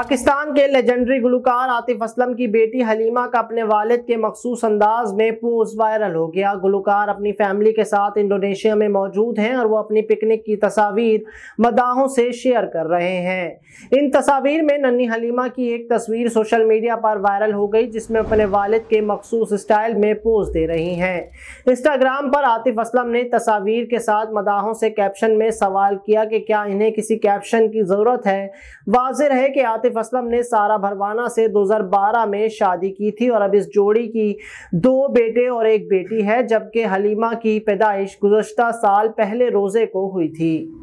पाकिस्तान के लेजेंडरी गुलकार आतिफ असलम की बेटी हलीमा का अपने वालिद के मखसूस अंदाज में पोस्ट वायरल हो गया गुलकार अपनी फैमिली के साथ इंडोनेशिया में मौजूद हैं और वो अपनी पिकनिक की तस्वीर मदाहों से शेयर कर रहे हैं इन तस्वीर में नन्ही हलीमा की एक तस्वीर सोशल मीडिया पर वायरल हो गई जिसमें अपने वालद के मखसूस स्टाइल में पोज दे रही हैं इंस्टाग्राम पर आतिफ असलम ने तस्वीर के साथ मदाहों से कैप्शन में सवाल किया कि क्या इन्हें किसी कैप्शन की ज़रूरत है वाजिर है कि आतिफ आतिफ असलम ने सारा भरवाना से 2012 में शादी की थी और अब इस जोड़ी की दो बेटे और एक बेटी है जबकि हलीमा की पैदाइश गुजशत साल पहले रोज़े को हुई थी